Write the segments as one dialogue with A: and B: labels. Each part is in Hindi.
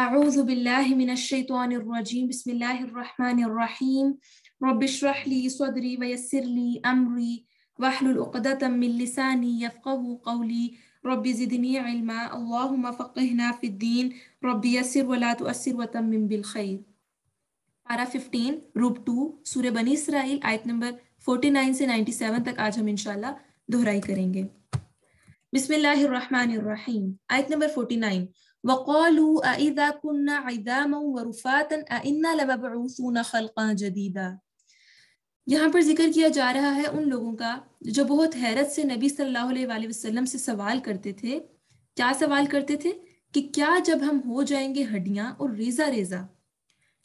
A: أعوذ بالله من الشيطان الرجيم بسم الله الرحمن الرحيم رب اشرح لي صدري ويسر لي أمري واحلل عقدة من لساني يفقه قولي رب زدني علما اللهم فقهنا في الدين رب يسر ولا تؤسر وتمم بالخير Para 15 Rub 2 Surah Bani Israel, Ayat number 49 से 97 तक आज हम इंशाल्लाह दोहराई करेंगे बिस्मिल्लाहिर्रहमानिर्रहीम Ayat नंबर 49 وقالوا أإذا كنا عظاما ورفاتا أإنا لمبعوثون خلقا جديدا यहाँ पर जिक्र किया जा रहा है उन लोगों का जो बहुत हैरत से नबी सल्लल्लाहु अलैहि वसल्लम से सवाल करते थे क्या सवाल करते थे कि क्या जब हम हो जाएंगे हड्डियां और रेजा रेजा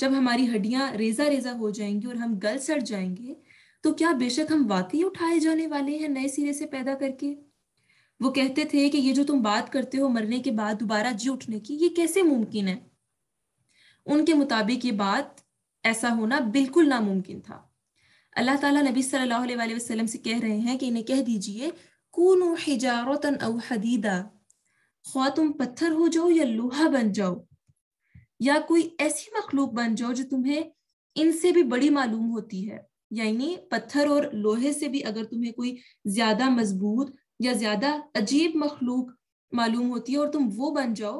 A: जब हमारी हड्डियां रेजा रेजा हो जाएंगी और हम गल सड़ जाएंगे तो क्या बेशक हम वाकई उठाए जाने वाले हैं नए सिरे से पैदा करके वो कहते थे कि ये जो तुम बात करते हो मरने के बाद दोबारा जी उठने की ये कैसे मुमकिन है उनके मुताबिक ये बात ऐसा होना बिल्कुल नामुमकिन था अल्लाह ताला नबी सल्लल्लाहु अलैहि वसल्लम से कह रहे हैं कि इन्हें कह दीजिए हिजारतन हदीदा ख्वा तुम पत्थर हो जाओ या लोहा बन जाओ या कोई ऐसी मखलूक बन जाओ जो तुम्हें इनसे भी बड़ी मालूम होती है यानी पत्थर और लोहे से भी अगर तुम्हें कोई ज्यादा मजबूत या ज्यादा अजीब मखलूक मालूम होती है और तुम वो बन जाओ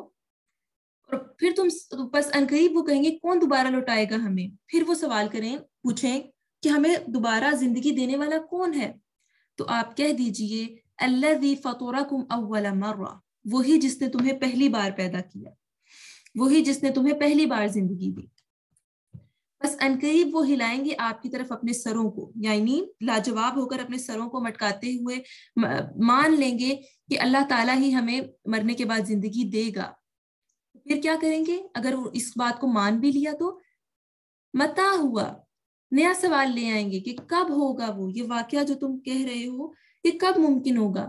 A: और फिर तुम बस अनकरीब वो कहेंगे कौन दोबारा लौटाएगा हमें फिर वो सवाल करें पूछें कि हमें दोबारा जिंदगी देने वाला कौन है तो आप कह दीजिए अल्लाह फतोरा कुम वही जिसने तुम्हें पहली बार पैदा किया वही जिसने तुम्हें पहली बार जिंदगी दी बस अनकरीब वो हिलाएंगे आपकी तरफ अपने सरों को यानी लाजवाब होकर अपने सरों को मटकाते हुए मान लेंगे कि अल्लाह ताला ही हमें मरने के बाद जिंदगी देगा फिर क्या करेंगे अगर इस बात को मान भी लिया तो मता हुआ नया सवाल ले आएंगे कि कब होगा वो ये वाक्य जो तुम कह रहे हो ये कब मुमकिन होगा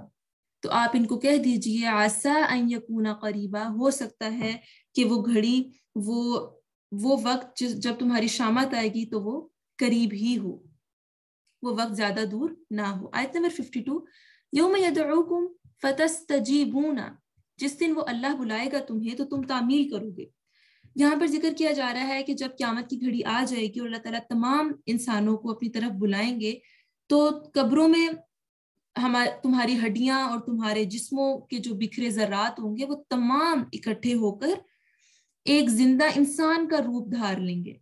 A: तो आप इनको कह दीजिए आसा अन यकूना करीबा हो सकता है कि वो घड़ी वो वो वक्त जब तुम्हारी शामत आएगी तो वो करीब ही हो वो वक्त ज्यादा दूर ना हो आयत नंबर फिफ्टी टू योम यदुकुम जिस दिन वो अल्लाह बुलाएगा तुम्हें तो तुम तामील करोगे यहाँ पर जिक्र किया जा रहा है कि जब क्यामत की घड़ी आ जाएगी और अल्लाह तला तमाम इंसानों को अपनी तरफ बुलाएंगे तो कब्रों में हमारे तुम्हारी हड्डियां और तुम्हारे जिस्मों के जो बिखरे जरात होंगे वो तमाम इकट्ठे होकर एक जिंदा इंसान का रूप धार लेंगे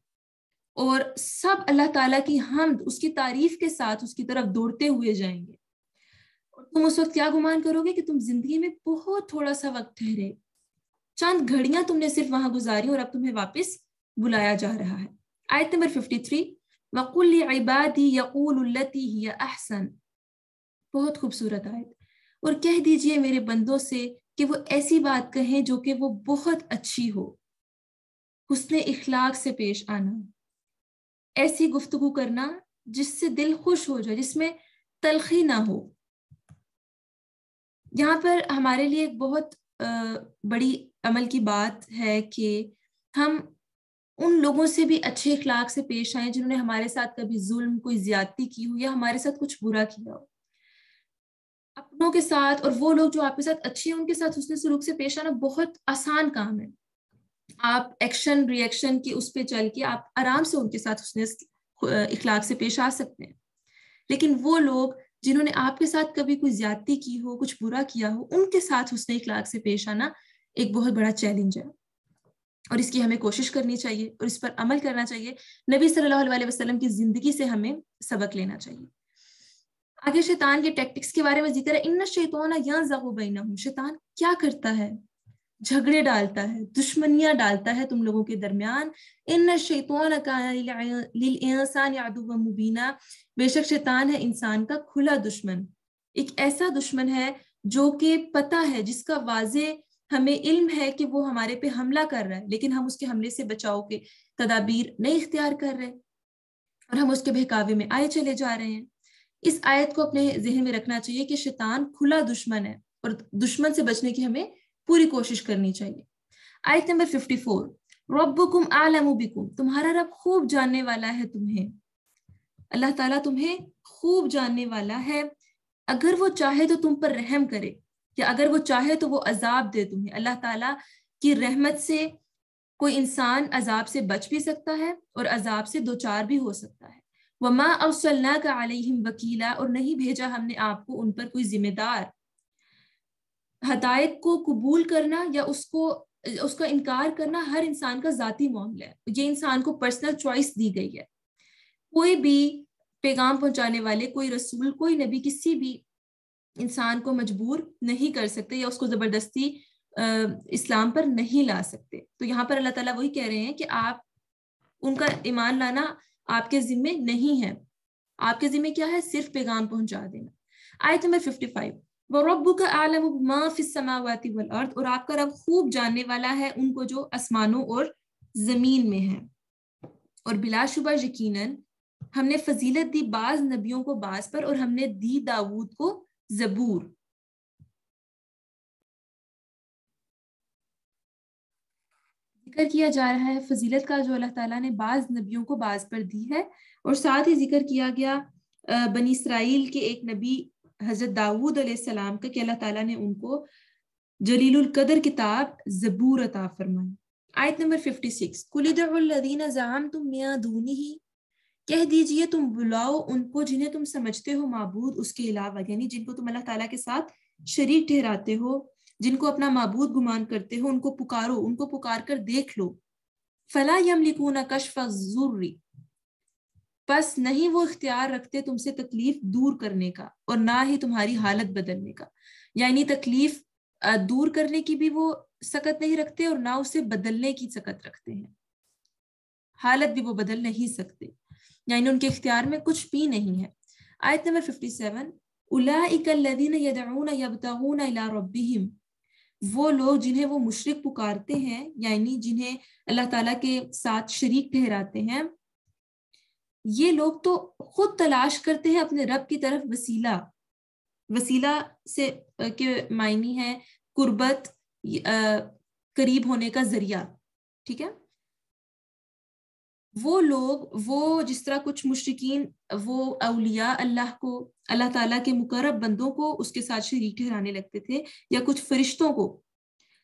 A: और सब अल्लाह ताला की हमद उसकी तारीफ के साथ उसकी तरफ दौड़ते हुए जाएंगे और तुम उस वक्त क्या गुमान करोगे कि तुम जिंदगी में बहुत थोड़ा सा वक्त ठहरे चंद घड़ियां तुमने सिर्फ वहां गुजारी और अब तुम्हें वापस बुलाया जा रहा है आयत नंबर फिफ्टी थ्री वकुल इबादी यकूलती अहसन बहुत खूबसूरत आयत और कह दीजिए मेरे बंदों से कि वो ऐसी बात कहें जो कि वो बहुत अच्छी हो हुसन इखलाक से पेश आना ऐसी गुफ्तगु करना जिससे दिल खुश हो जाए जिसमें तलखी ना हो यहाँ पर हमारे लिए एक बहुत बड़ी अमल की बात है कि हम उन लोगों से भी अच्छे इखलाक से पेश आए जिन्होंने हमारे साथ कभी जुल्म कोई ज्यादती की हो या हमारे साथ कुछ बुरा किया हो अपनों के साथ और वो लोग जो आपके साथ अच्छे हैं उनके साथ उसने सलूक से पेश आना बहुत आसान काम है आप एक्शन रिएक्शन की उस पर चल के आप आराम से उनके साथ उसने इखलाक से पेश आ सकते हैं लेकिन वो लोग जिन्होंने आपके साथ कभी कोई ज्यादती की हो कुछ बुरा किया हो उनके साथ उसने इखलाक से पेश आना एक बहुत बड़ा चैलेंज है और इसकी हमें कोशिश करनी चाहिए और इस पर अमल करना चाहिए नबी सल्लल्लाहु अलैहि वसल्लम की जिंदगी से हमें सबक लेना चाहिए आगे शैतान के टैक्टिक्स के बारे में जिक्र है इन शैतान या जगो शैतान क्या करता है झगड़े डालता है दुश्मनियां डालता है तुम लोगों के दरमियान इन शैतान यादव मुबीना बेशक शैतान है इंसान का खुला दुश्मन एक ऐसा दुश्मन है जो कि पता है जिसका वाजे हमें इल्म है कि वो हमारे पे हमला कर रहा है लेकिन हम उसके हमले से बचाव के तदाबीर नहीं इख्तियार कर रहे और हम उसके बहकावे में आए चले जा रहे हैं इस आयत को अपने जहन में रखना चाहिए कि शैतान खुला दुश्मन है और दुश्मन से बचने की हमें पूरी कोशिश करनी चाहिए आयत नंबर फिफ्टी फोर रबुकुम आलमुबिकुम तुम्हारा रब खूब जानने वाला है तुम्हें अल्लाह ताला तुम्हें खूब जानने वाला है अगर वो चाहे तो तुम पर रहम करे या अगर वो चाहे तो वो अजाब दे तुम्हें अल्लाह ताला की रहमत से कोई इंसान अजाब से बच भी सकता है और अजाब से दो चार भी हो सकता है वमा अवसल्ला का आलिम वकीला और नहीं भेजा हमने आपको उन पर कोई जिम्मेदार हदायत को कबूल करना या उसको उसका इनकार करना हर इंसान का जाती मामला है ये इंसान को पर्सनल चॉइस दी गई है कोई भी पैगाम पहुंचाने वाले कोई रसूल कोई नबी किसी भी इंसान को मजबूर नहीं कर सकते या उसको जबरदस्ती इस्लाम पर नहीं ला सकते तो यहाँ पर अल्लाह ताला वही कह रहे हैं कि आप उनका ईमान लाना आपके जिम्मे नहीं है आपके जिम्मे क्या है सिर्फ पैगाम पहुंचा देना आयत नंबर फाइव व रब का आलम माफिसमावती अर्थ और आपका रब खूब जानने वाला है उनको जो आसमानों और जमीन में है और बिलाशुबा यकीनन हमने फजीलत दी बाज नबियों को बाज पर और हमने दी दाऊद को जबूर जिक्र किया जा रहा है फजीलत का जो अल्लाह ताला ने बाज नबियों को बाज पर दी है और साथ ही जिक्र किया गया बनी इसराइल के एक नबी हजरत दाऊद अलैहिस्सलाम का कि अल्लाह ताला ने उनको जलीलुल कदर किताब जबूर अता फरमाई आयत नंबर 56 कुलिदीन जाम तुम मियाँ दूनी ही कह दीजिए तुम बुलाओ उनको जिन्हें तुम समझते हो माबूद उसके अलावा यानी जिनको तुम अल्लाह ताला के साथ शरीक ठहराते हो जिनको अपना माबूद गुमान करते हो उनको पुकारो उनको पुकार कर देख लो फला यमलिकूना कशफ जुर्री बस नहीं वो इख्तियार रखते तुमसे तकलीफ दूर करने का और ना ही तुम्हारी हालत बदलने का यानी तकलीफ दूर करने की भी वो सकत नहीं रखते और ना उसे बदलने की सकत रखते हैं हालत भी वो बदल नहीं सकते यानी उनके इख्तियार में कुछ भी नहीं है आयत नंबर फिफ्टी सेवन उलादीन वो लोग जिन्हें वो मुशरक पुकारते हैं यानी जिन्हें अल्लाह ताला के साथ शरीक ठहराते हैं ये लोग तो खुद तलाश करते हैं अपने रब की तरफ वसीला वसीला से के मायने है कुर्बत करीब होने का जरिया ठीक है वो लोग वो जिस तरह कुछ मुश्किन वो अलिया अल्लाह को अल्लाह ताला के मुकरब बंदों को उसके साथ शरीक ठहराने लगते थे या कुछ फरिश्तों को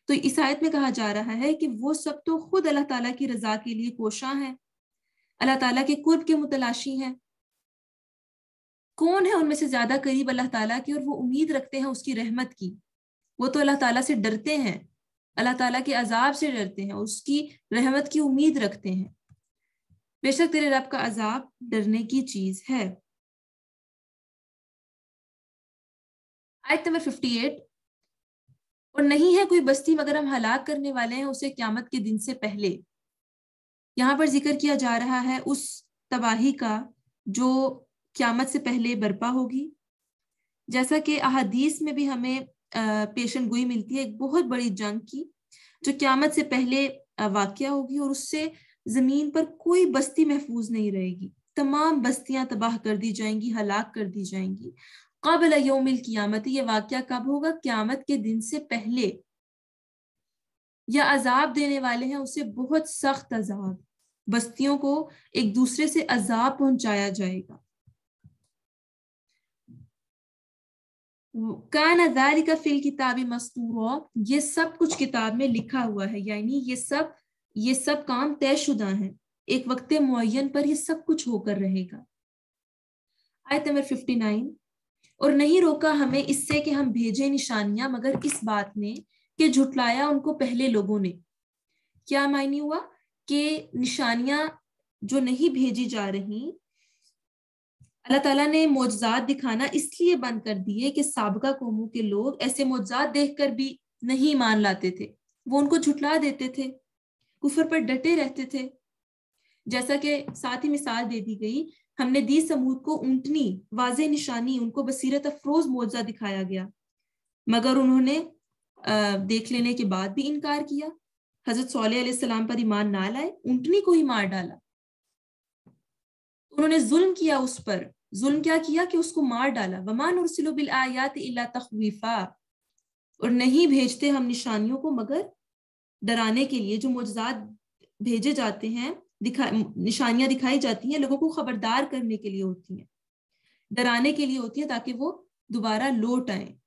A: तो इस आयत में कहा जा रहा है कि वो सब तो खुद अल्लाह ताला की रजा के लिए कोशा हैं अल्लाह ताला के कुर्ब के मुतलाशी हैं कौन है उनमें से ज्यादा करीब अल्लाह ताला की और वो उम्मीद रखते हैं उसकी रहमत की वो तो अल्लाह ताला से डरते हैं अल्लाह ताला के अजाब से डरते हैं उसकी रहमत की उम्मीद रखते हैं बेशक तेरे रब का अजाब डरने की चीज है आयत नंबर 58 और नहीं है कोई बस्ती मगर हम हलाक करने वाले हैं उसे क्यामत के दिन से पहले यहाँ पर जिक्र किया जा रहा है उस तबाही का जो क्यामत से पहले बर्पा होगी जैसा कि अहदीस में भी हमें पेशन गोई मिलती है एक बहुत बड़ी जंग की जो क्यामत से पहले वाक्य होगी और उससे ज़मीन पर कोई बस्ती महफूज नहीं रहेगी तमाम बस्तियां तबाह कर दी जाएंगी हलाक कर दी जाएंगी कबल योमिल क्यामत ये वाक्य कब होगा क्यामत के दिन से पहले या अजाब देने वाले हैं उसे बहुत सख्त अजाब बस्तियों को एक दूसरे से अजाब पहुंचाया जाएगा कान का फिल किताबी मस्तूर ये सब कुछ किताब में लिखा हुआ है यानी ये सब ये सब काम तयशुदा है एक वक्त मुन पर यह सब कुछ होकर रहेगा आयत नंबर नाइन और नहीं रोका हमें इससे कि हम भेजे निशानियां मगर इस बात ने कि झुटलाया उनको पहले लोगों ने क्या मायने हुआ कि निशानियां जो नहीं भेजी जा रही अल्लाह ताला ने मोजात दिखाना इसलिए बंद कर दिए कि सबका कौमों के लोग ऐसे मोजात देखकर भी नहीं मान लाते थे वो उनको झुटला देते थे कुफर पर डटे रहते थे जैसा कि साथ ही मिसाल दे दी गई हमने दी समूह को ऊंटनी वाज निशानी उनको बसीरत अफरोज मोजा दिखाया गया मगर उन्होंने देख लेने के बाद भी इनकार किया हजरत सलाम पर ईमान ना लाए ऊंटनी को ही मार डाला उन्होंने जुल्म किया उस पर जुल्म क्या किया कि उसको मार डाला वमान बिल आयात इला तखवीफा और नहीं भेजते हम निशानियों को मगर डराने के लिए जो मुआजात भेजे जाते हैं दिखा निशानियां दिखाई जाती हैं लोगों को खबरदार करने के लिए होती हैं डराने के लिए होती हैं ताकि वो दोबारा लौट आए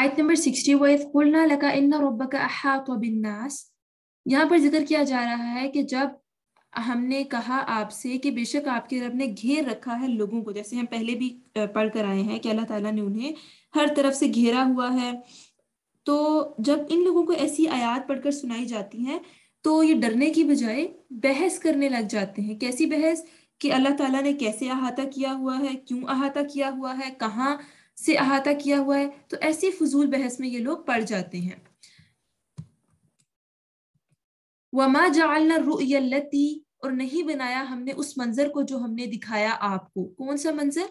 A: आयत नंबर सिक्सटी वाइज कुलना लगा इन्ना रब का अहात बिन्नास यहाँ पर जिक्र किया जा रहा है कि जब हमने कहा आपसे कि बेशक आपके रब ने घेर रखा है लोगों को जैसे हम पहले भी पढ़ कर आए हैं कि अल्लाह ताला ने उन्हें हर तरफ से घेरा हुआ है तो जब इन लोगों को ऐसी आयात पढ़कर सुनाई जाती हैं तो ये डरने की बजाय बहस करने लग जाते हैं कैसी बहस कि अल्लाह ताला ने कैसे अहाता किया हुआ है क्यों अहाता किया हुआ है कहाँ से अहाता किया हुआ है तो ऐसी फजूल बहस में ये लोग पड़ जाते हैं वमा जालना रुयती और नहीं बनाया हमने उस मंजर को जो हमने दिखाया आपको कौन सा मंजर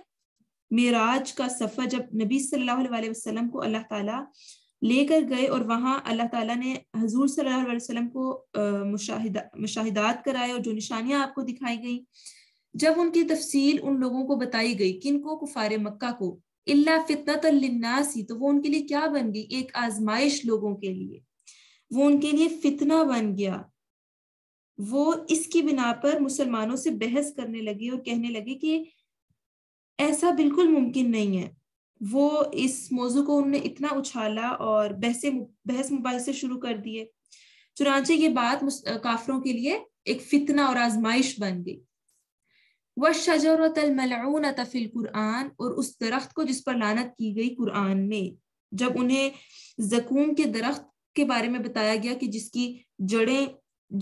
A: मेराज का सफ़र जब नबी सल्लल्लाहु अलैहि वसल्लम को अल्लाह ताला लेकर गए और वहां अल्लाह ताला ने हजूर सल्लल्लाहु अलैहि वसल्लम को मुशाहिदा मुशाहिदात कराए और जो निशानियाँ आपको दिखाई गई जब उनकी तफसील उन लोगों को बताई गई किन को कुफार मक्का को इल्ला फितनातनासी तो वो उनके लिए क्या बन गई एक आजमाइश लोगों के लिए वो उनके लिए फितना बन गया वो इसकी बिना पर मुसलमानों से बहस करने लगे और कहने लगे कि ऐसा बिल्कुल मुमकिन नहीं है वो इस मौजू को उन्होंने इतना उछाला और बहसे बहस से शुरू कर दिए चुनाचे ये बात काफरों के लिए एक फितना और आजमाइश बन गई फिल कुरान और उस दरख्त को जिस पर लानत की गई कुरान में जब उन्हें जकूम के दरख्त के बारे में बताया गया कि जिसकी जड़ें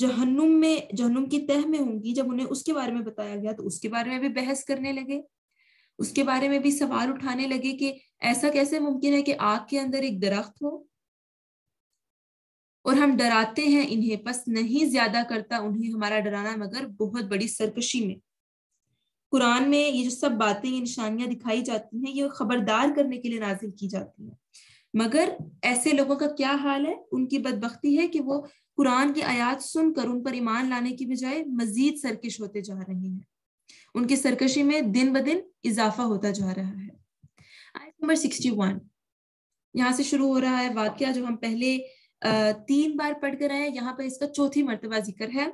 A: जहन्नुम में जहन्नुम की तह में होंगी जब उन्हें उसके बारे में बताया गया तो उसके बारे में भी बहस करने लगे उसके बारे में भी सवाल उठाने लगे कि ऐसा कैसे मुमकिन है कि आग के अंदर एक दरख्त हो और हम डराते हैं इन्हें बस नहीं ज्यादा करता उन्हें हमारा डराना मगर बहुत बड़ी सरकशी में कुरान में ये जो सब बातें ये निशानियां दिखाई जाती हैं ये खबरदार करने के लिए नाजिल की जाती हैं मगर ऐसे लोगों का क्या हाल है उनकी बदबख्ती है कि वो कुरान की आयात सुनकर उन पर ईमान लाने की बजाय मजीद सरकश होते जा रहे हैं उनकी सरकशी में दिन ब दिन इजाफा होता जा रहा है आयत नंबर सिक्सटी वन यहाँ से शुरू हो रहा है वाक्य जो हम पहले तीन बार पढ़ कर आए यहाँ पर इसका चौथी मरतबा जिक्र है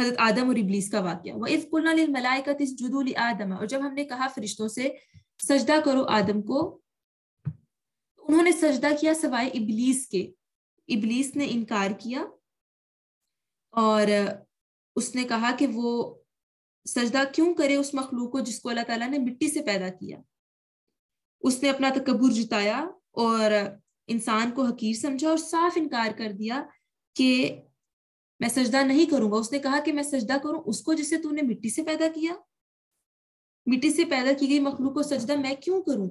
A: हजरत आदम और इबलीस का वाक्य वह इफ कुलना मलाइकत इस जुदूल आदम और जब हमने कहा फरिश्तों से सजदा करो आदम को उन्होंने सजदा किया सवाए इबलीस के इबलीस ने इनकार किया और उसने कहा कि वो सजदा क्यों करे उस मखलूक को जिसको अल्लाह ताला ने मिट्टी से पैदा किया उसने अपना तकबर जुटाया और इंसान को हकीर समझा और साफ इनकार कर दिया कि मैं सजदा नहीं करूंगा उसने कहा कि मैं सजदा करूं उसको जिसे तूने मिट्टी से पैदा किया मिट्टी से पैदा की गई मखलूक को सजदा मैं क्यों करूं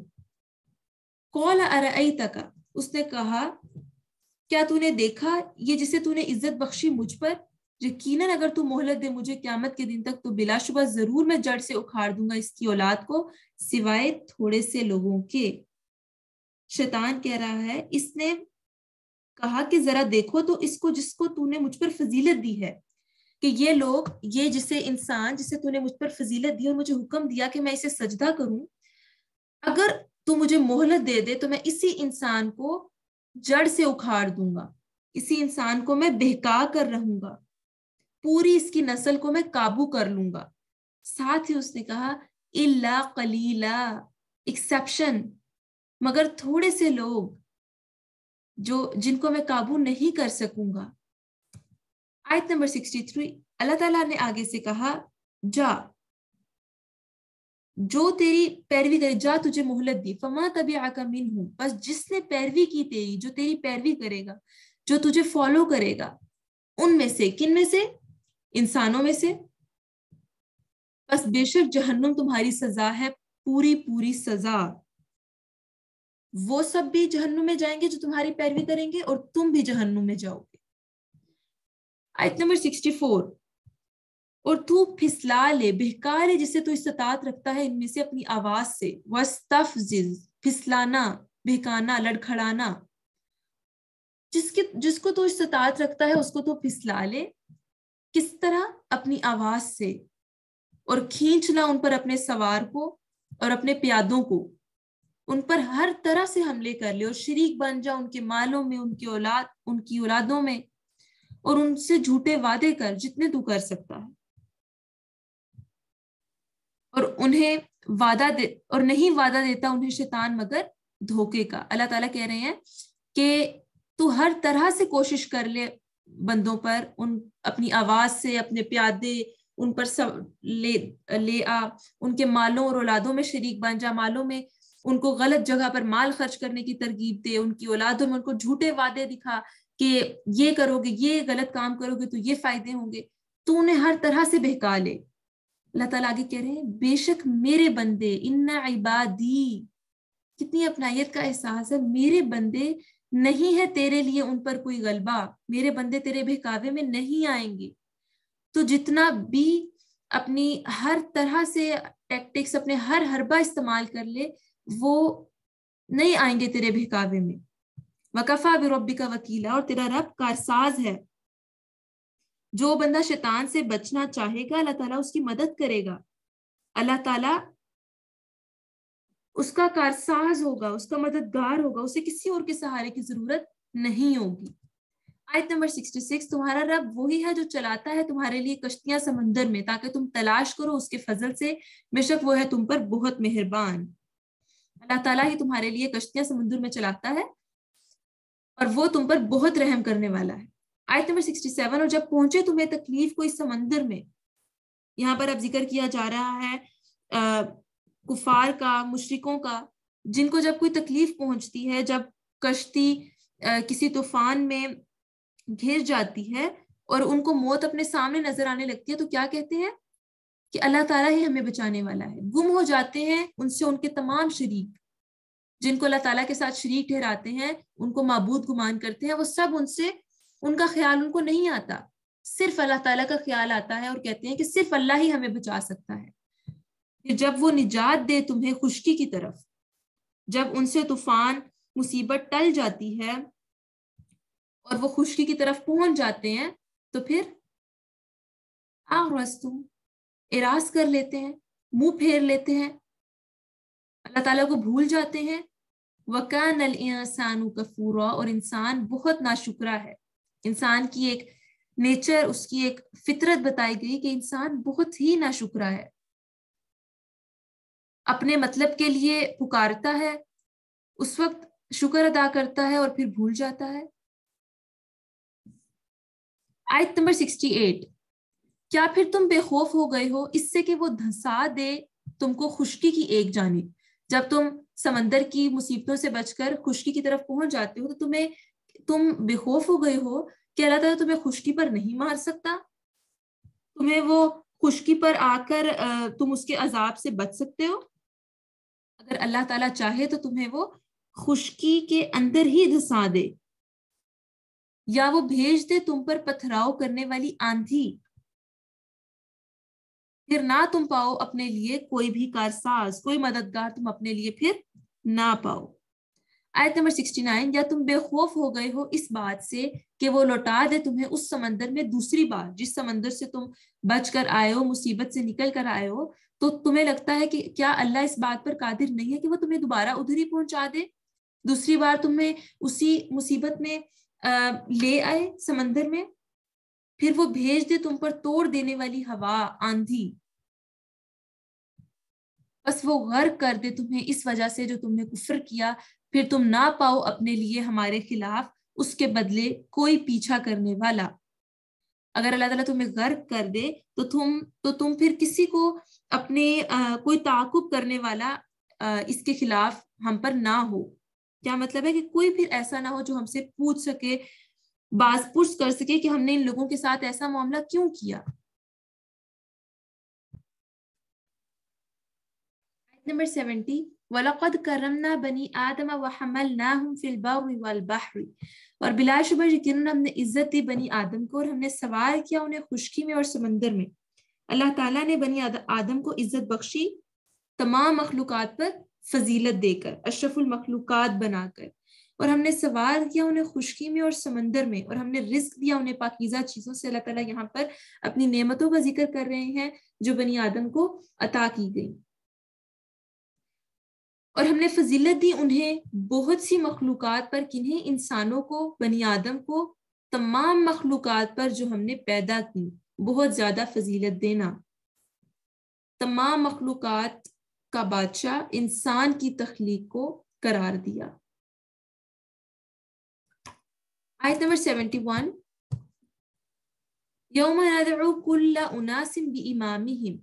A: कौल अरई तक उसने कहा क्या तूने देखा ये जिसे तूने इज्जत बख्शी मुझ पर यकीन अगर तू मोहलत दे मुझे क्यामत के दिन तक तो बिलाशुबा जरूर मैं जड़ से उखाड़ दूंगा इसकी औलाद को सिवाय थोड़े से लोगों के शैतान कह रहा है इसने कहा कि जरा देखो तो इसको जिसको तूने मुझ पर फजीलत दी है कि ये लोग ये जिसे इंसान जिसे तूने मुझ पर फजीलत दी और मुझे हुक्म दिया कि मैं इसे सजदा करूं अगर तू मुझे मोहलत दे दे तो मैं इसी इंसान को जड़ से उखाड़ दूंगा इसी इंसान को मैं बहका कर रहूंगा पूरी इसकी नस्ल को मैं काबू कर लूंगा साथ ही उसने कहा इला कलीला एक्सेप्शन मगर थोड़े से लोग जो जिनको मैं काबू नहीं कर सकूंगा आयत नंबर सिक्सटी थ्री अल्लाह तला ने आगे से कहा जा जो तेरी पैरवी करे जा तुझे मोहलत दी फमा तभी आका मिन हूं बस जिसने पैरवी की तेरी जो तेरी पैरवी करेगा जो तुझे फॉलो करेगा उनमें से किन में से इंसानों में से बस बेशक जहन्नुम तुम्हारी सजा है पूरी पूरी सजा वो सब भी जहन्नुम में जाएंगे जो तुम्हारी पैरवी करेंगे और तुम भी जहन्नुम में जाओगे आयत नंबर सिक्सटी फोर और तू फिसला ले बेकार है जिसे तू इस्तात रखता है इनमें से अपनी आवाज से वस्तफ फिसलाना बहकाना लड़खड़ाना जिसके जिसको तू इस्तात रखता है उसको तो फिसला ले किस तरह अपनी आवाज से और खींच ला उन पर अपने सवार को और अपने प्यादों को उन पर हर तरह से हमले कर ले और शरीक बन जा उनके मालों में उनकी औलाद उनकी औलादों में और उनसे झूठे वादे कर जितने तू कर सकता है और उन्हें वादा दे और नहीं वादा देता उन्हें शैतान मगर धोखे का अल्लाह ताला कह रहे हैं कि तू हर तरह से कोशिश कर ले बंदों पर उन अपनी आवाज से अपने प्यादे उन पर सब ले ले आ उनके मालों और औलादों में शरीक बन जा मालों में उनको गलत जगह पर माल खर्च करने की तरकीब दे उनकी औलादों में उनको झूठे वादे दिखा कि ये करोगे ये गलत काम करोगे तो ये फायदे होंगे तो उन्हें हर तरह से बहका ले अल्लाह तला आगे कह रहे हैं बेशक मेरे बंदे इन्ना इबादी कितनी अपनायत का एहसास है मेरे बंदे नहीं है तेरे लिए उन पर कोई गलबा मेरे बंदे तेरे बहकावे में नहीं आएंगे तो जितना भी अपनी हर तरह से टैक्टिक्स अपने हर हरबा इस्तेमाल कर ले वो नहीं आएंगे तेरे बहकावे में वकफा रबी का वकील है और तेरा रब कारसाज है जो बंदा शैतान से बचना चाहेगा अल्लाह ताला उसकी मदद करेगा अल्लाह ताला उसका कारसाज होगा उसका मददगार होगा उसे किसी और के सहारे की जरूरत नहीं होगी आयत नंबर सिक्सटी सिक्स तुम्हारा रब वही है जो चलाता है तुम्हारे लिए कश्तियां समंदर में ताकि तुम तलाश करो उसके फजल से बेशक वो है तुम पर बहुत मेहरबान अल्लाह ताला ही तुम्हारे लिए कश्तियां समुद्र में चलाता है और वो तुम पर बहुत रहम करने वाला है आयत नंबर 67 और जब पहुंचे तुम्हें तकलीफ को इस समंदर में यहाँ पर अब जिक्र किया जा रहा है आ, कुफार का मुशरिकों का जिनको जब कोई तकलीफ पहुंचती है जब कश्ती आ, किसी तूफान में घिर जाती है और उनको मौत अपने सामने नजर आने लगती है तो क्या कहते हैं कि अल्लाह ताला ही हमें बचाने वाला है गुम हो जाते हैं उनसे उनके तमाम शरीक जिनको अल्लाह ताला के साथ शरीक ठहराते हैं उनको मबूद गुमान करते हैं वो सब उनसे उनका ख्याल उनको नहीं आता सिर्फ अल्लाह ताला का ख्याल आता है और कहते हैं कि सिर्फ अल्लाह ही हमें बचा सकता है कि जब वो निजात दे तुम्हें खुशकी की तरफ जब उनसे तूफान मुसीबत टल जाती है और वो खुशकी की तरफ पहुंच जाते हैं तो फिर आग रस्तुम इराज कर लेते हैं मुंह फेर लेते हैं अल्लाह ताला को भूल जाते हैं वकान नल कफूरा और इंसान बहुत नाशुकरा है इंसान की एक नेचर उसकी एक फितरत बताई गई कि इंसान बहुत ही नाशुकरा है अपने मतलब के लिए पुकारता है उस वक्त शुक्र अदा करता है और फिर भूल जाता है आयत नंबर सिक्सटी एट क्या फिर तुम बेखौफ हो गए हो इससे कि वो धंसा दे तुमको खुशकी की एक जानी जब तुम समंदर की मुसीबतों से बचकर खुशकी की तरफ पहुंच जाते हो तो तुम्हें तुम बेखौफ हो गए हो क्या अल्लाह ताला तुम्हें खुशकी पर नहीं मार सकता तुम्हें वो खुशकी पर आकर तुम उसके अजाब से बच सकते हो अगर अल्लाह ताला चाहे तो तुम्हें वो खुशकी के अंदर ही धसा दे या वो भेज दे तुम पर पथराव करने वाली आंधी फिर ना तुम पाओ अपने लिए कोई भी कारसाज कोई मददगार तुम अपने लिए फिर ना पाओ आयत नंबर सिक्सटी नाइन या तुम बेखौफ हो गए हो इस बात से कि वो लौटा दे तुम्हें उस समंदर में दूसरी बार जिस समंदर से तुम बच कर आए हो मुसीबत से निकल कर आए हो तो तुम्हें लगता है कि क्या अल्लाह इस बात पर कादिर नहीं है कि वो तुम्हें दोबारा उधर ही पहुंचा दे दूसरी बार तुम्हें उसी मुसीबत में ले आए समंदर में फिर वो भेज दे तुम पर तोड़ देने वाली हवा आंधी बस वो घर कर दे तुम्हें इस वजह से जो तुमने कुफर किया फिर तुम ना पाओ अपने लिए हमारे खिलाफ उसके बदले कोई पीछा करने वाला अगर अल्लाह ताला तुम्हें गर्क कर दे तो तुम तो तुम फिर किसी को अपने आ, कोई ताकुब करने वाला आ, इसके खिलाफ हम पर ना हो क्या मतलब है कि कोई फिर ऐसा ना हो जो हमसे पूछ सके बास पूछ कर सके कि हमने इन लोगों के साथ ऐसा मामला क्यों किया Number 70. وَلَقَدْ كَرَّمْنَا بَنِي آدَمَ وَحَمَلْنَاهُمْ فِي الْبَرِّ وَالْبَحْرِ और बिलाशुबा यकीन हमने इज्जत दी बनी आदम को और हमने सवार किया उन्हें खुशकी में और समंदर में अल्लाह ताला ने बनी आद, आदम को इज्जत बख्शी तमाम मखलूक पर फजीलत देकर अशरफुल मखलूक बनाकर और हमने सवार किया उन्हें खुशकी में और समंदर में और हमने रिस्क दिया उन्हें पाकिजा चीज़ों से अल्लाह तला यहाँ पर अपनी नियमतों का जिक्र कर रहे हैं जो बनी आदम को अता की गई और हमने फजीलत दी उन्हें बहुत सी मखलूक पर किन्हीं इंसानों को बनी आदम को तमाम मखलूक पर जो हमने पैदा की बहुत ज़्यादा फजीलत देना तमाम मखलूक का बादशाह इंसान की तख्लीक को करार दिया आयत नंबर सेवेंटी वन यौम कुल्ला उनासिम भी इमामी हिम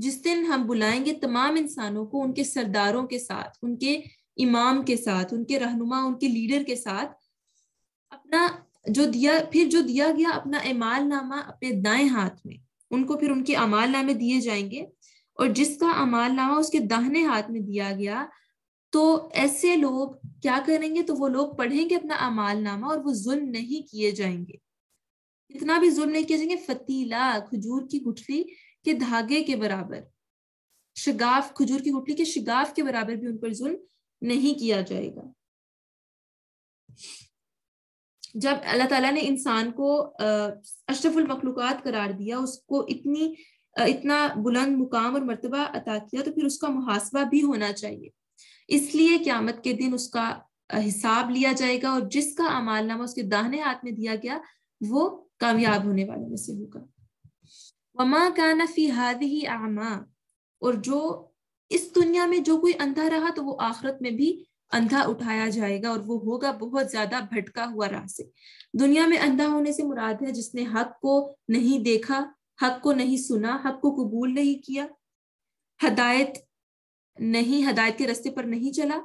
A: जिस दिन हम बुलाएंगे तमाम इंसानों को उनके सरदारों के साथ उनके इमाम के साथ उनके रहनुमा उनके लीडर के साथ अपना जो दिया फिर जो दिया गया अपना अमाल नामा अपने दाएं हाथ में उनको फिर उनके अमाल नामे दिए जाएंगे और जिसका अमाल नामा उसके दाहने हाथ में दिया गया तो ऐसे लोग क्या करेंगे तो वो लोग पढ़ेंगे अपना अमाल नामा और वो जुल्म नहीं किए जाएंगे इतना भी जुल्म नहीं किए जाएंगे फतीला खजूर की गुठली के धागे के बराबर शिगाफ खजूर की गुटली के शिगाफ के बराबर भी उन पर जुल्म नहीं किया जाएगा जब अल्लाह ताला ने इंसान को अशरफुल मखलूक़ात करार दिया उसको इतनी इतना बुलंद मुकाम और मरतबा अता किया तो फिर उसका मुहासबा भी होना चाहिए इसलिए क्यामत के दिन उसका हिसाब लिया जाएगा और जिसका अमालनामा उसके दाहने हाथ में दिया गया वो कामयाब होने वाले में से होगा वमा काना फी हाद ही आमा और जो इस दुनिया में जो कोई अंधा रहा तो वो आखरत में भी अंधा उठाया जाएगा और वो होगा बहुत ज्यादा भटका हुआ राह से दुनिया में अंधा होने से मुराद है जिसने हक को नहीं देखा हक को नहीं सुना हक को कबूल नहीं किया हदायत नहीं हदायत के रस्ते पर नहीं चला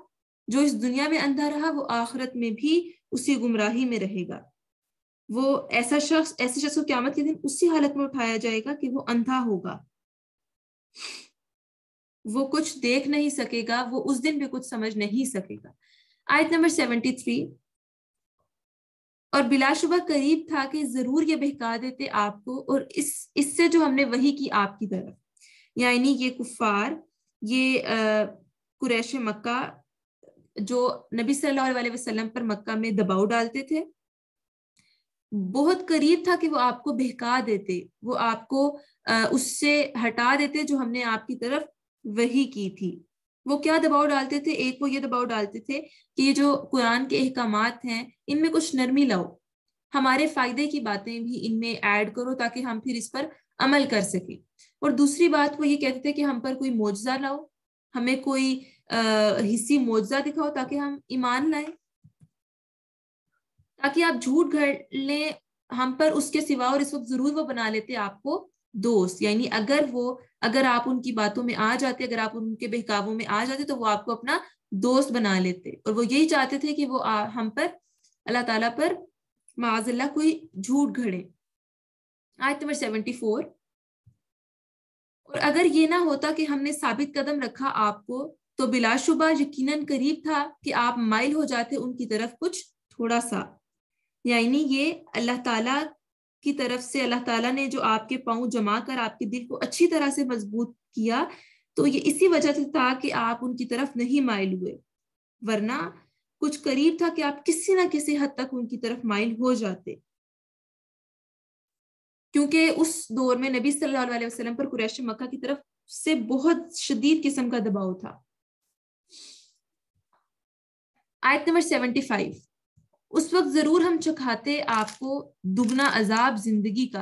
A: जो इस दुनिया में अंधा रहा वो आखरत में भी उसी गुमराही में रहेगा वो ऐसा शख्स ऐसे शख्स को क्यामत के दिन उसी हालत में उठाया जाएगा कि वो अंधा होगा वो कुछ देख नहीं सकेगा वो उस दिन भी कुछ समझ नहीं सकेगा आयत नंबर सेवेंटी थ्री और बिलाशुबा करीब था कि जरूर ये बहका देते आपको और इस इससे जो हमने वही की आपकी तरफ यानी ये कुफार ये कुरैश मक्का जो नबी सल्लल्लाहु अलैहि वसल्लम पर मक्का में दबाव डालते थे बहुत करीब था कि वो आपको बहका देते वो आपको उससे हटा देते जो हमने आपकी तरफ वही की थी वो क्या दबाव डालते थे एक वो ये दबाव डालते थे कि ये जो कुरान के अहकाम हैं इनमें कुछ नरमी लाओ हमारे फायदे की बातें भी इनमें ऐड करो ताकि हम फिर इस पर अमल कर सकें और दूसरी बात वो ये कहते थे कि हम पर कोई मुआवजा लाओ हमें कोई हिस्सी मुआवजा दिखाओ ताकि हम ईमान लाएं ताकि आप झूठ घर लें हम पर उसके सिवा और इस वक्त जरूर वो बना लेते आपको दोस्त यानी अगर वो अगर आप उनकी बातों में आ जाते अगर आप उनके बहकावों में आ जाते तो वो आपको अपना दोस्त बना लेते और वो यही चाहते थे कि वो आ, हम पर अल्लाह ताला पर माजल्ला कोई झूठ घड़े आयत नंबर सेवेंटी फोर और अगर ये ना होता कि हमने साबित कदम रखा आपको तो बिलाशुबा यकीनन करीब था कि आप माइल हो जाते उनकी तरफ कुछ थोड़ा सा यानी ये अल्लाह ताला की तरफ से अल्लाह ताला ने जो आपके पाँव जमा कर आपके दिल को अच्छी तरह से मजबूत किया तो ये इसी वजह से था कि आप उनकी तरफ नहीं माइल हुए वरना कुछ करीब था कि आप किसी ना किसी हद तक उनकी तरफ माइल हो जाते क्योंकि उस दौर में नबी सल्लल्लाहु अलैहि वसल्लम पर कुरैश मक्का की तरफ से बहुत शदीद किस्म का दबाव था आयत नंबर सेवेंटी फाइव उस वक्त जरूर हम चखाते आपको दुगना अजाब जिंदगी का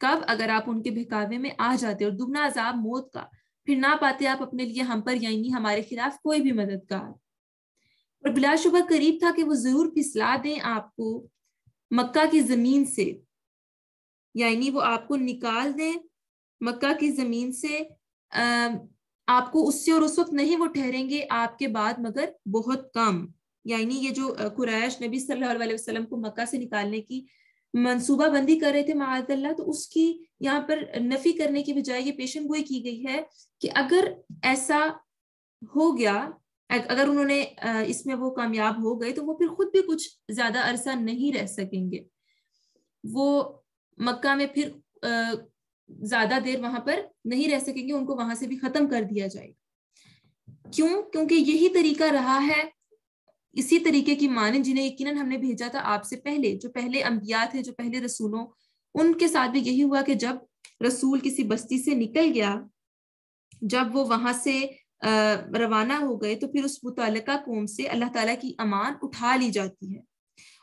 A: कब अगर आप उनके बहकावे में आ जाते और दुगना अजाब मौत का फिर ना पाते आप अपने लिए हम पर यानी हमारे खिलाफ कोई भी मददगार और बिलाशुबा करीब था कि वो जरूर फिसला दें आपको मक्का की जमीन से यानी वो आपको निकाल दें मक्का की जमीन से आपको उससे और उस वक्त नहीं वो ठहरेंगे आपके बाद मगर बहुत कम यानी ये जो कुरैश नबी सल्लल्लाहु अलैहि वसल्लम को मक्का से निकालने की मनसूबा बंदी कर रहे थे माजल्ला तो उसकी यहाँ पर नफी करने की बजाय ये पेशन गोई की गई है कि अगर ऐसा हो गया अगर उन्होंने इसमें वो कामयाब हो गए तो वो फिर खुद भी कुछ ज्यादा अरसा नहीं रह सकेंगे वो मक्का में फिर ज्यादा देर वहां पर नहीं रह सकेंगे उनको वहां से भी खत्म कर दिया जाएगा क्यों क्योंकि यही तरीका रहा है इसी तरीके की माने जिन्हें यकीन हमने भेजा था आपसे पहले जो पहले अम्बिया थे जो पहले रसूलों उनके साथ भी यही हुआ कि जब रसूल किसी बस्ती से निकल गया जब वो वहां से रवाना हो गए तो फिर उस मुतल कौम से अल्लाह ताला की अमान उठा ली जाती है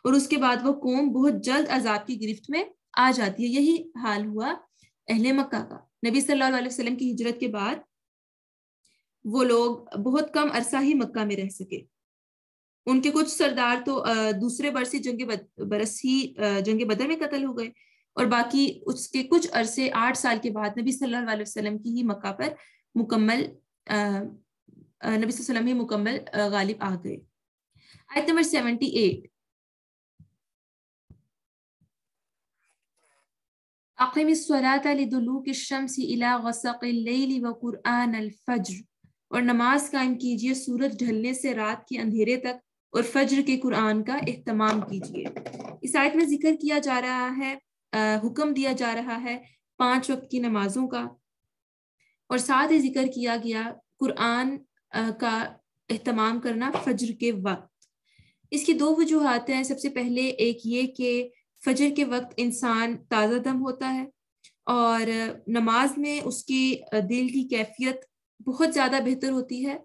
A: और उसके बाद वो कौम बहुत जल्द अजाब की गिरफ्त में आ जाती है यही हाल हुआ अहले मक्का का नबी सल्लल्लाहु अलैहि वसल्लम की हिजरत के बाद वो लोग बहुत कम अरसा ही मक्का में रह सके उनके कुछ सरदार तो दूसरे बरस ही जंग बरस ही जंग बदर में कत्ल हो गए और बाकी उसके कुछ अरसे आठ साल के बाद नबी सल्लल्लाहु अलैहि वसल्लम की ही मक्का पर मुकम्मल नबी वसल्लम ही मुकम्मल गालिब आ गए आयत नंबर सेवेंटी एट अकम और नमाज कायम कीजिए सूरज ढलने से रात के अंधेरे तक और फज्र के कुरान का अहतमाम कीजिए इस आयत में जिक्र किया जा रहा है हुक्म दिया जा रहा है पांच वक्त की नमाजों का और साथ ही जिक्र किया गया कुरान का अहतमाम करना फज्र के वक्त इसकी दो वजूहत हैं सबसे पहले एक ये कि फजर के वक्त इंसान ताज़ा दम होता है और नमाज में उसकी दिल की कैफियत बहुत ज़्यादा बेहतर होती है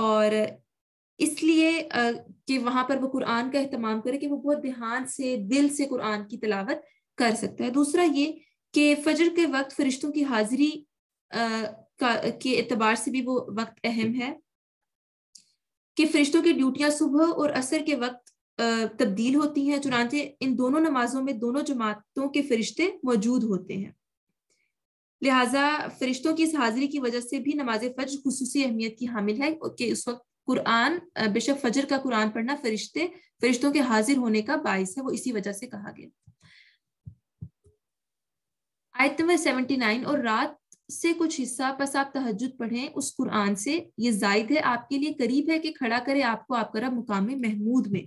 A: और इसलिए कि वहां पर वो कुरान का अहतमाम करे कि वो बहुत ध्यान से दिल से कुरान की तलावत कर सकता है दूसरा ये कि फजर के वक्त फरिश्तों की हाजिरी के अतबार से भी वो वक्त अहम है कि फरिश्तों की ड्यूटियां सुबह और असर के वक्त तब्दील होती हैं चुनाचे इन दोनों नमाजों में दोनों जमातों के फरिश्ते मौजूद होते हैं लिहाजा फरिश्तों की इस हाजिरी की वजह से भी नमाज फज खूसी अहमियत की हामिल है कि उस वक्त कुरान बेशक फजर का कुरान पढ़ना फरिश्ते फरिश्तों के हाजिर होने का बायस है वो इसी वजह से कहा गया आयत नंबर नाइन और रात से कुछ हिस्सा बस आप तहजद पढ़ें उस कुरान से ये जायद है आपके लिए करीब है कि खड़ा करे आपको आपका रब मुकाम महमूद में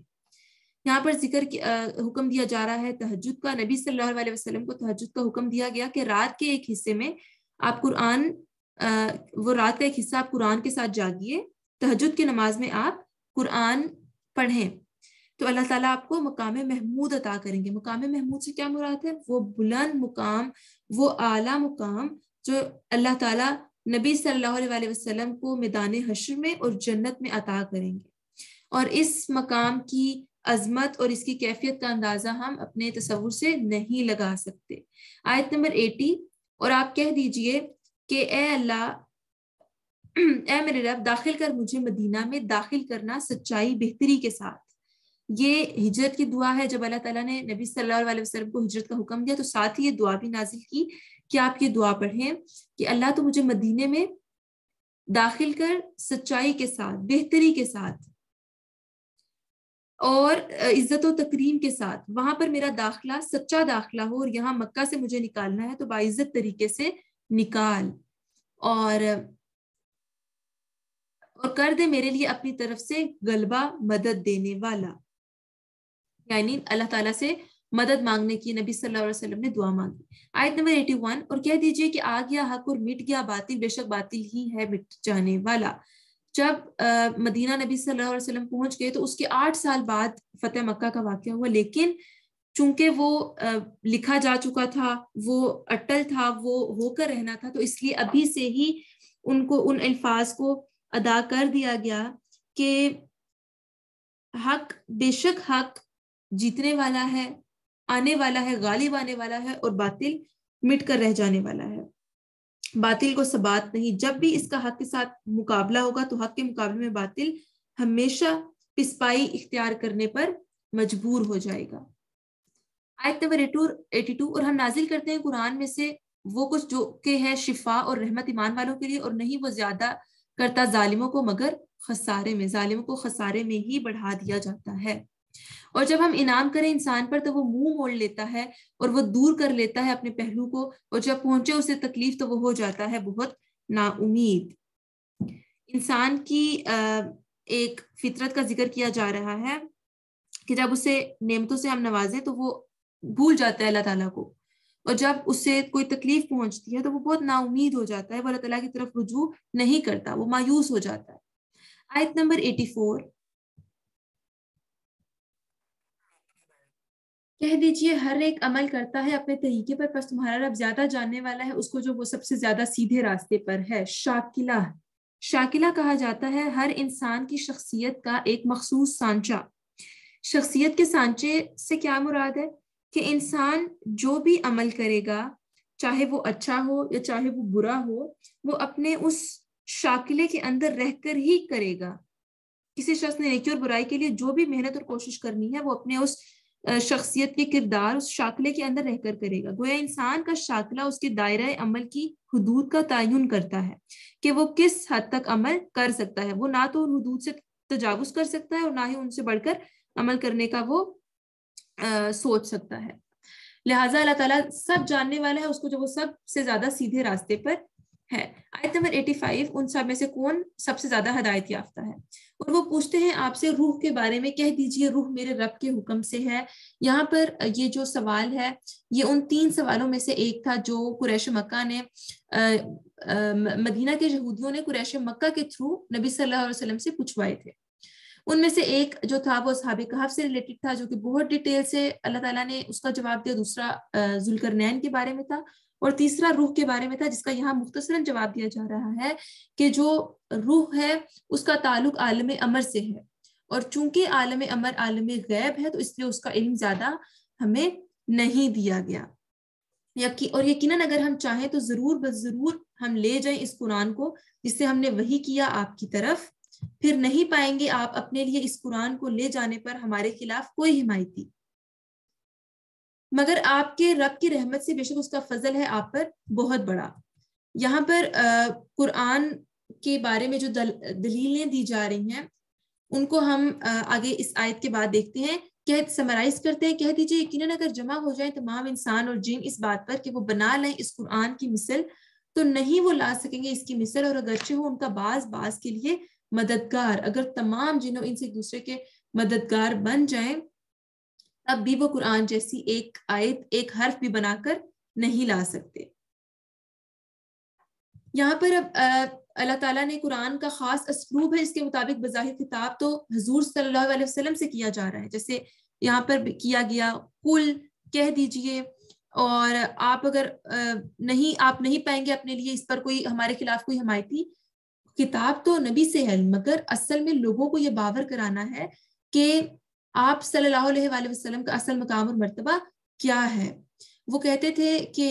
A: यहाँ पर जिक्र हुक्म दिया जा रहा है तहजद का नबी सल्लल्लाहु अलैहि वसल्लम को तहजद का हुक्म दिया गया कि रात के एक हिस्से में आप कुरान वो रात का एक हिस्सा आप कुरान के साथ जागिए तहजद की नमाज में आप कुरान पढ़ें तो अल्लाह ताला आपको मकाम महमूद अता करेंगे मकाम महमूद से क्या मुराद है वो बुलंद मुकाम वो आला मुकाम जो अल्लाह ताला नबी सल्लल्लाहु अलैहि वसल्लम को मैदान हशर में और जन्नत में अता करेंगे और इस मकाम की अजमत और इसकी कैफियत का अंदाजा हम अपने तस्वुर से नहीं लगा सकते आयत नंबर एटी और आप कह दीजिए कि ए अल्लाह ए मेरे रब दाखिल कर मुझे मदीना में दाखिल करना सच्चाई बेहतरी के साथ ये हिजरत की दुआ है जब अल्लाह ताला ने नबी सल्लल्लाहु अलैहि वसल्लम को हिजरत का हुक्म दिया तो साथ ही ये दुआ भी नाजिल की कि आप ये दुआ पढ़ें कि अल्लाह तो मुझे मदीने में दाखिल कर सच्चाई के साथ बेहतरी के साथ और इज्जत और तकरीम के साथ वहां पर मेरा दाखिला सच्चा दाखिला हो और यहाँ मक्का से मुझे निकालना है तो बाइज्जत तरीके से निकाल और और कर दे मेरे लिए अपनी तरफ से गलबा मदद देने वाला यानी अल्लाह ताला से मदद मांगने की नबी सल्लल्लाहु अलैहि वसल्लम ने दुआ मांगी आयत नंबर 81 और कह दीजिए कि आ गया हक और मिट गया बातिल बेशक बातिल ही है मिट जाने वाला जब आ, मदीना नबी सल्लल्लाहु अलैहि वसल्लम पहुंच गए तो उसके आठ साल बाद फतेह मक्का का वाक्य हुआ लेकिन चूंकि वो आ, लिखा जा चुका था वो अटल था वो होकर रहना था तो इसलिए अभी से ही उनको उन अल्फाज को अदा कर दिया गया कि हक बेशक हक जीतने वाला है आने वाला है गालिब आने वाला है और बातिल मिट कर रह जाने वाला है बातिल को सबात नहीं जब भी इसका हक के साथ मुकाबला होगा तो हक के मुकाबले में बातिल हमेशा पिसपाई इख्तियार करने पर मजबूर हो जाएगा आयत नंबर एटी टू और हम नाजिल करते हैं कुरान में से वो कुछ जो के है शिफा और रहमत ईमान वालों के लिए और नहीं वो ज्यादा करता जालिमों को मगर खसारे में जालिमों को खसारे में ही बढ़ा दिया जाता है और जब हम इनाम करें इंसान पर तो वो मुंह मोड़ लेता है और वो दूर कर लेता है अपने पहलू को और जब पहुंचे उसे तकलीफ तो वो हो जाता है बहुत नाउमीद इंसान की एक फितरत का जिक्र किया जा रहा है कि जब उसे नेमतों से हम नवाजें तो वो भूल जाता है अल्लाह ताला को और जब उससे कोई तकलीफ पहुंचती है तो वो बहुत नाउमीद हो जाता है वो अल्लाह की तरफ रुजू नहीं करता वो मायूस हो जाता है आयत नंबर एटी फोर कह दीजिए हर एक अमल करता है अपने तरीके पर बस तुम्हारा रब ज्यादा जानने वाला है उसको जो वो सबसे ज्यादा सीधे रास्ते पर है शाकिला शाकिला कहा जाता है हर इंसान की शख्सियत का एक मखसूस सांचा शख्सियत के सांचे से क्या मुराद है कि इंसान जो भी अमल करेगा चाहे वो अच्छा हो या चाहे वो बुरा हो वो अपने उस शाकिले के अंदर रहकर ही करेगा किसी शख्स ने नेकी और बुराई के लिए जो भी मेहनत और कोशिश करनी है वो अपने उस शख्सियत के किरदार उस शाकिले के अंदर रहकर करेगा गोया इंसान का शाकला उसके दायरा अमल की हदूद का तयन करता है कि वो किस हद तक अमल कर सकता है वो ना तो उन हदूद से तजावुज कर सकता है और ना ही उनसे बढ़कर अमल करने का वो आ, सोच सकता है लिहाजा अल्लाह ताला सब जानने वाला है उसको जो वो सबसे ज्यादा सीधे रास्ते पर है आयत नंबर 85 उन सब में से कौन सबसे ज्यादा हदायत याफ्ता है और वो पूछते हैं आपसे रूह के बारे में कह दीजिए रूह मेरे रब के हुक्म से है यहाँ पर ये जो सवाल है ये उन तीन सवालों में से एक था जो कुरैश मक्का ने आ, आ, मदीना के यहूदियों ने कुरैश मक्का के थ्रू नबी सल्लल्लाहु अलैहि वसल्लम से पूछवाए थे उनमें से एक जो था वो सहाब कहाफ से रिलेटेड था जो कि बहुत डिटेल से अल्लाह ताला ने उसका जवाब दिया दूसरा जुलकर के बारे में था और तीसरा रूह के बारे में था जिसका यहाँ मुख्तसरन जवाब दिया जा रहा है कि जो रूह है उसका ताल्लुक आलम अमर से है और चूंकि आलम अमर आलम गैब है तो इसलिए उसका इल्म ज्यादा हमें नहीं दिया गया यकी और यकीनन अगर हम चाहें तो जरूर ब जरूर हम ले जाएं इस कुरान को जिससे हमने वही किया आपकी तरफ फिर नहीं पाएंगे आप अपने लिए इस कुरान को ले जाने पर हमारे खिलाफ कोई हिमायती मगर आपके रब की रहमत से बेशक उसका फजल है आप पर बहुत बड़ा यहाँ पर कुरान के बारे में जो दल, दलीलें दी जा रही हैं उनको हम आगे इस आयत के बाद देखते हैं कह समराइज करते हैं कह दीजिए यकीन अगर जमा हो जाए तमाम इंसान और जिन इस बात पर कि वो बना लें इस कुरान की मिसल तो नहीं वो ला सकेंगे इसकी मिसल और अगरचे हो उनका बाज बाज के लिए मददगार अगर तमाम जिनों इनसे दूसरे के मददगार बन जाएं तब भी वो कुरान जैसी एक आयत एक हर्फ भी बनाकर नहीं ला सकते यहाँ पर अब अल्लाह ताला ने कुरान का खास असलूब है इसके मुताबिक बज़ाहिर खिताब तो हजूर सल्लल्लाहु अलैहि वसल्लम से किया जा रहा है जैसे यहाँ पर किया गया कुल कह दीजिए और आप अगर नहीं आप नहीं पाएंगे अपने लिए इस पर कोई हमारे खिलाफ कोई हमायती किताब तो नबी से है मगर असल में लोगों को ये बावर कराना है कि आप सल्लल्लाहु अलैहि वसल्लम का असल मकाम और मरतबा क्या है वो कहते थे कि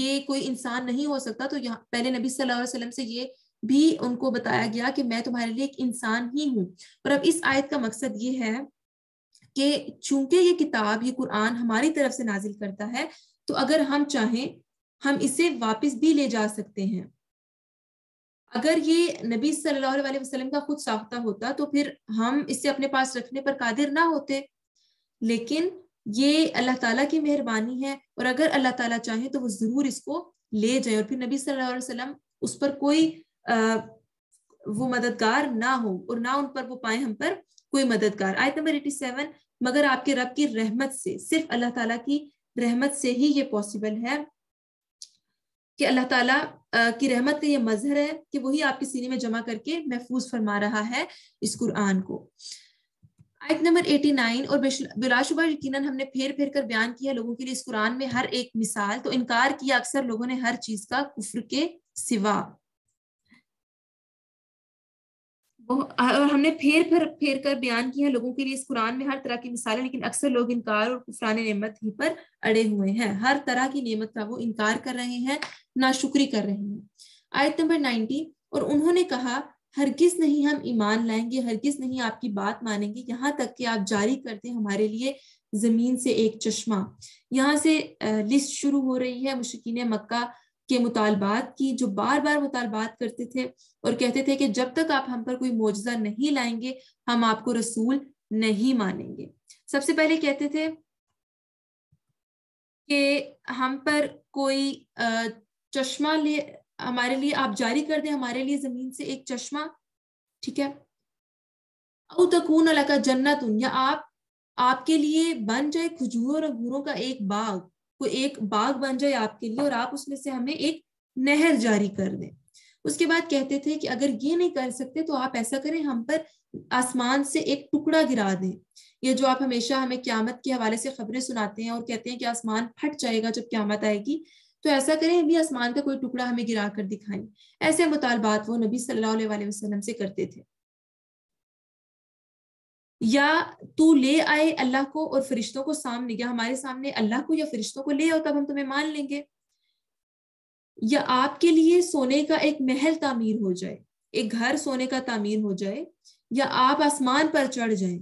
A: ये कोई इंसान नहीं हो सकता तो यहाँ पहले नबी सल्लल्लाहु अलैहि वसल्लम से ये भी उनको बताया गया कि मैं तुम्हारे लिए एक इंसान ही हूँ और अब इस आयत का मकसद ये है कि चूंकि ये किताब ये कुरान हमारी तरफ से नाजिल करता है तो अगर हम चाहें हम इसे वापस भी ले जा सकते हैं अगर ये नबी सल्लल्लाहु अलैहि वसल्लम का खुद साख्ता होता तो फिर हम इसे अपने पास रखने पर कादिर ना होते लेकिन ये अल्लाह ताला की मेहरबानी है और अगर अल्लाह ताला चाहे तो वो जरूर इसको ले जाए और फिर नबी सल्लल्लाहु अलैहि वसल्लम उस पर कोई आ, वो मददगार ना हो और ना उन पर वो पाए हम पर कोई मददगार आयत नंबर एटी सेवन मगर आपके रब की रहमत से सिर्फ अल्लाह ताला की रहमत से ही ये पॉसिबल है कि अल्लाह ताला की रहमत का यह मजहर है कि वही आपके सीने में जमा करके महफूज फरमा रहा है इस कुरान को आयत नंबर 89 और बिलाशुबा यकीन हमने फेर फेर कर बयान किया लोगों के लिए इस कुरान में हर एक मिसाल तो इनकार किया अक्सर लोगों ने हर चीज का कुफर के सिवा और हमने फेर फिर फेर कर बयान किया है लोगों के लिए इस कुरान में हर तरह की मिसालें लेकिन अक्सर लोग इनकार और कुफरान नेमत ही पर अड़े हुए हैं हर तरह की नेमत का वो इनकार कर रहे हैं ना शुक्री कर रहे हैं आयत नंबर नाइनटीन और उन्होंने कहा हरगिज नहीं हम ईमान लाएंगे हरगिज नहीं आपकी बात मानेंगे यहाँ तक कि आप जारी करते हमारे लिए जमीन से एक चश्मा यहाँ से लिस्ट शुरू हो रही है मुश्किन मक्का के मुतालबात की जो बार बार मुतालबात करते थे और कहते थे कि जब तक आप हम पर कोई मुआवजा नहीं लाएंगे हम आपको रसूल नहीं मानेंगे सबसे पहले कहते थे कि हम पर कोई चश्मा ले हमारे लिए आप जारी कर दें हमारे लिए जमीन से एक चश्मा ठीक है तकून अलग जन्नत या आप आपके लिए बन जाए खजूर और अंगूरों का एक बाग को एक बाग बन जाए आपके लिए और आप उसमें से हमें एक नहर जारी कर दें उसके बाद कहते थे कि अगर ये नहीं कर सकते तो आप ऐसा करें हम पर आसमान से एक टुकड़ा गिरा दें ये जो आप हमेशा हमें क्यामत के हवाले से खबरें सुनाते हैं और कहते हैं कि आसमान फट जाएगा जब क्यामत आएगी तो ऐसा करें अभी आसमान का कोई टुकड़ा हमें गिरा कर दिखाएं ऐसे मुतालबात वो नबी सल्लल्लाहु अलैहि वसल्लम से करते थे या तू ले आए अल्लाह को और फरिश्तों को सामने या हमारे सामने अल्लाह को या फरिश्तों को ले आओ तब हम तुम्हें मान लेंगे या आपके लिए सोने का एक महल तामीर हो जाए एक घर सोने का तामीर हो जाए या आप आसमान पर चढ़ जाए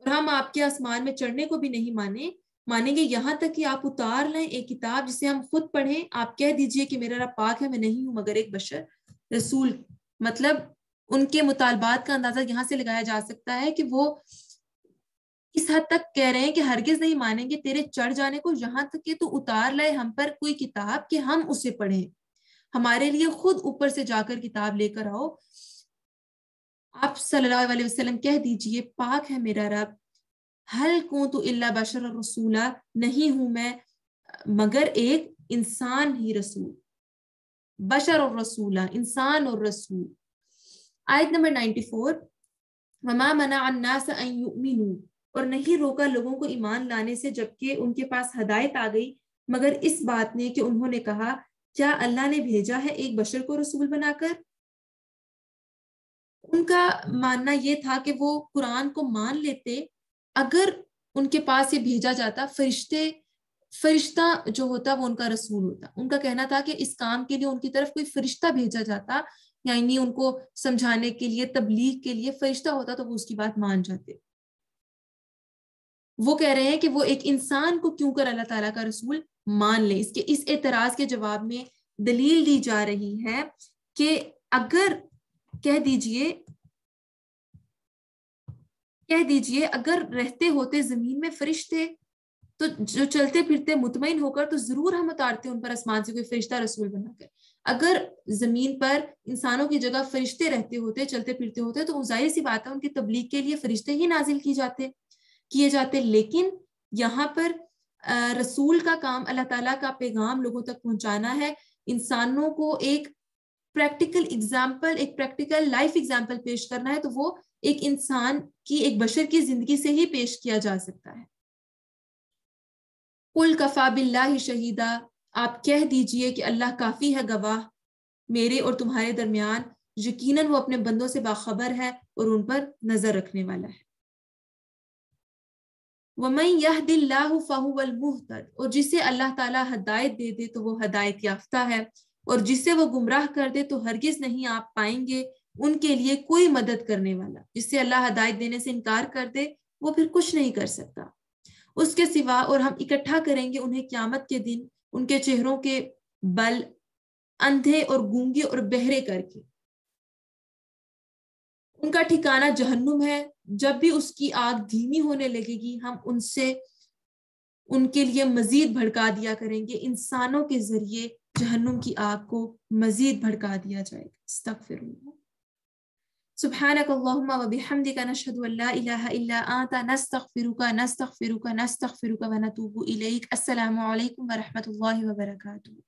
A: और हम आपके आसमान में चढ़ने को भी नहीं माने मानेंगे यहाँ तक कि आप उतार लें एक किताब जिसे हम खुद पढ़ें आप कह दीजिए कि मेरा रब पाक है मैं नहीं हूं मगर एक बशर रसूल मतलब उनके मुतालबात का अंदाजा यहाँ से लगाया जा सकता है कि वो इस हद तक कह रहे हैं कि हरगिज नहीं मानेंगे तेरे चढ़ जाने को यहाँ तक कि तू उतार लाए हम पर कोई किताब कि हम उसे पढ़ें हमारे लिए खुद ऊपर से जाकर किताब लेकर आओ आप सल्लल्लाहु अलैहि वसल्लम कह दीजिए पाक है मेरा रब हल को तो इल्ला बशर रसूला नहीं हूं मैं मगर एक इंसान ही रसूल बशर और रसूला इंसान और रसूल आयत नंबर 94 वमा मना अन्नास अन और नहीं रोका लोगों को ईमान लाने से जबकि उनके पास हदायत आ गई मगर इस बात ने कि उन्होंने कहा क्या अल्लाह ने भेजा है एक बशर को रसूल बनाकर उनका मानना यह था कि वो कुरान को मान लेते अगर उनके पास ये भेजा जाता फरिश्ते फरिश्ता जो होता वो उनका रसूल होता उनका कहना था कि इस काम के लिए उनकी तरफ कोई फरिश्ता भेजा जाता यानी उनको समझाने के लिए तबलीग के लिए फरिश्ता होता तो वो उसकी बात मान जाते वो कह रहे हैं कि वो एक इंसान को क्यों कर अल्लाह ताला का रसूल मान ले इसके इस एतराज के जवाब में दलील दी जा रही है कि अगर कह दीजिए कह दीजिए अगर रहते होते जमीन में फरिश्ते तो जो चलते फिरते मुतमिन होकर तो जरूर हम उतारते उन पर आसमान से कोई फरिश्ता रसूल बनाकर अगर जमीन पर इंसानों की जगह फरिश्ते रहते होते चलते फिरते होते तो जाहिर सी बात है उनकी तबलीग के लिए फरिश्ते ही नाजिल की जाते किए जाते लेकिन यहाँ पर रसूल का काम अल्लाह ताला का पैगाम लोगों तक पहुंचाना है इंसानों को एक प्रैक्टिकल एग्जाम्पल एक प्रैक्टिकल लाइफ एग्जाम्पल पेश करना है तो वो एक इंसान की एक बशर की जिंदगी से ही पेश किया जा सकता है कुल कफा बिल्ला शहीदा आप कह दीजिए कि अल्लाह काफ़ी है गवाह मेरे और तुम्हारे दरमियान यकीनन वो अपने बंदों से बाखबर है और उन पर नज़र रखने वाला है वमई यह दिल्लाह मुहतद और जिसे अल्लाह ताला हदायत दे दे तो वो हदायत याफ्ता है और जिसे वो गुमराह कर दे तो हरगिज़ नहीं आप पाएंगे उनके लिए कोई मदद करने वाला जिससे अल्लाह हदायत देने से इनकार कर दे वो फिर कुछ नहीं कर सकता उसके सिवा और हम इकट्ठा करेंगे उन्हें क्यामत के दिन उनके चेहरों के बल अंधे और गूंगे और बहरे करके उनका ठिकाना जहन्नुम है जब भी उसकी आग धीमी होने लगेगी हम उनसे उनके लिए मजीद भड़का दिया करेंगे इंसानों के जरिए जहन्नुम की आग को मजीद भड़का दिया जाएगा तक फिर سبحانك اللهم وبحمدك نشهد أن لا إله إلا أنت نستغفرك نستغفرك نستغفرك ونتوب إليك السلام عليكم ورحمة الله وبركاته